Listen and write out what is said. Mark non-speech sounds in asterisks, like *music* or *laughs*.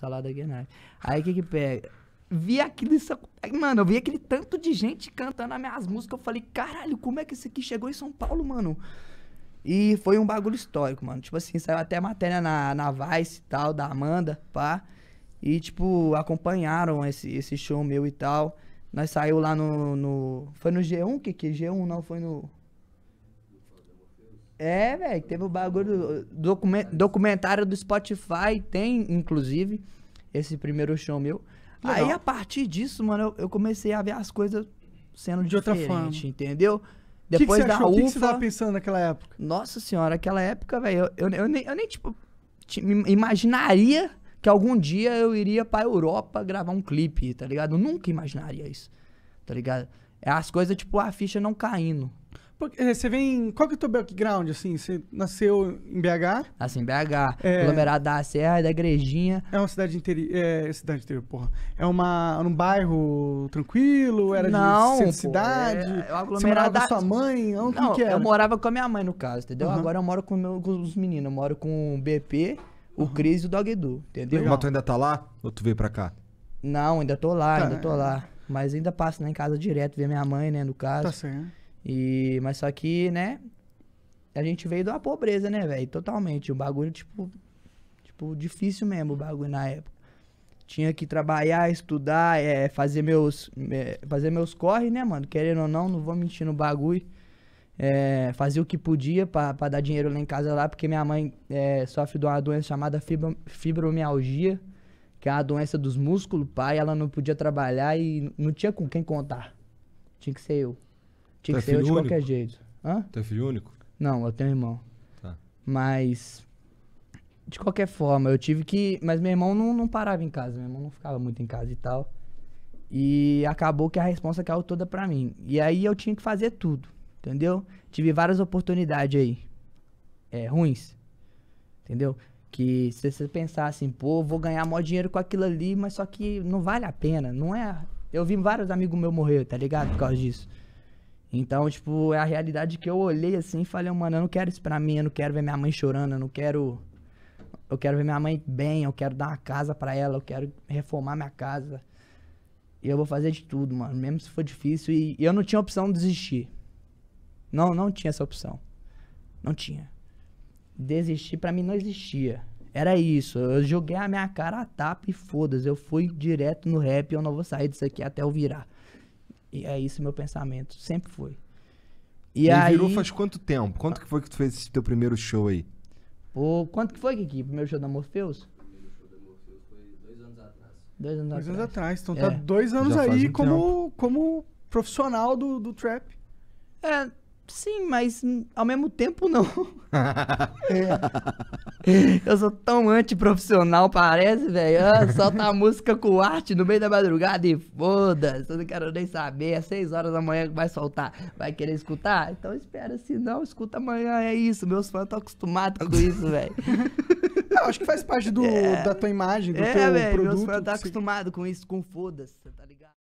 Salada Guinness. Aí o que que pega? Vi aquilo, isso, mano, eu vi aquele tanto de gente cantando as minhas músicas, eu falei, caralho, como é que isso aqui chegou em São Paulo, mano? E foi um bagulho histórico, mano. Tipo assim, saiu até matéria na, na Vice e tal, da Amanda, pá. E, tipo, acompanharam esse, esse show meu e tal. Nós saiu lá no, no. Foi no G1, que que? G1 não, foi no. É, velho, teve o bagulho. Document, documentário do Spotify tem, inclusive, esse primeiro show meu. Legal. Aí a partir disso, mano, eu, eu, comecei a ver as coisas sendo de outra forma. Entendeu? Depois que que da achou? UFA. O que, que você tava pensando naquela época? Nossa senhora, aquela época, velho, eu, eu, eu, nem, eu nem, tipo, imaginaria que algum dia eu iria pra Europa gravar um clipe, tá ligado? Eu nunca imaginaria isso, tá ligado? É as coisas, tipo, a ficha não caindo, é, você vem. Qual que é o teu background, assim? Você nasceu em BH? Nasci em BH. É... Aglomerado da Serra, da Igrejinha. É uma cidade interior. É, cidade interior, porra. É uma, um bairro tranquilo? Era Não, de pô, é cidade? É... Você morava da... com sua mãe? Não, Não que que eu morava com a minha mãe, no caso, entendeu? Uhum. Agora eu moro com, meu, com os meninos. Eu moro com o BP, o uhum. Cris e o Dog Edu, entendeu? Mas tu ainda tá lá? Ou tu veio pra cá? Não, ainda tô lá, tá, ainda tô lá. Mas ainda passo lá né, em casa direto, ver minha mãe, né, no tá caso. Tá certo. E, mas só que, né? A gente veio da pobreza, né, velho? Totalmente. O bagulho, tipo. Tipo, difícil mesmo o bagulho na época. Tinha que trabalhar, estudar, é, fazer meus. É, fazer meus corre, né, mano? Querendo ou não, não vou mentir no bagulho. É, fazia o que podia para dar dinheiro lá em casa lá, porque minha mãe é, sofre de uma doença chamada fibromialgia, que é uma doença dos músculos, pai, ela não podia trabalhar e não tinha com quem contar. Tinha que ser eu. Tinha que é ser eu de único? qualquer jeito. Hã? Tu é filho único? Não, eu tenho um irmão. Tá. Mas. De qualquer forma, eu tive que. Mas meu irmão não, não parava em casa, meu irmão não ficava muito em casa e tal. E acabou que a resposta caiu toda pra mim. E aí eu tinha que fazer tudo, entendeu? Tive várias oportunidades aí. É, ruins. Entendeu? Que se você pensar assim, pô, vou ganhar maior dinheiro com aquilo ali, mas só que não vale a pena, não é. Eu vi vários amigos meus morrer, tá ligado? Por causa disso. Então, tipo, é a realidade que eu olhei assim e falei, mano, eu não quero isso pra mim, eu não quero ver minha mãe chorando, eu não quero. Eu quero ver minha mãe bem, eu quero dar uma casa para ela, eu quero reformar minha casa. E eu vou fazer de tudo, mano, mesmo se for difícil. E, e eu não tinha opção de desistir. Não, não tinha essa opção. Não tinha. Desistir para mim não existia. Era isso. Eu joguei a minha cara a tapa e foda-se. Eu fui direto no rap e eu não vou sair disso aqui até eu virar. E é isso meu pensamento, sempre foi. E, e aí... virou faz quanto tempo? Quanto que foi que tu fez esse teu primeiro show aí? Pô, quanto que foi, Kiki? Primeiro show da Morpheus? Dois anos atrás dois atrás. anos atrás. Então é. tá dois anos aí um como, como profissional do, do trap. É, Sim, mas hum, ao mesmo tempo não. é. *laughs* Eu sou tão antiprofissional, parece, velho. Ah, solta a música com arte no meio da madrugada e foda-se. Eu não quero nem saber. É seis horas da manhã que vai soltar. Vai querer escutar? Então espera, se não, escuta amanhã. É isso. Meus fãs estão acostumados com isso, velho. Não, *laughs* é, acho que faz parte do, é. da tua imagem, do é, teu véio, produto. Meus fãs estão tá acostumados com isso, com foda-se, tá ligado?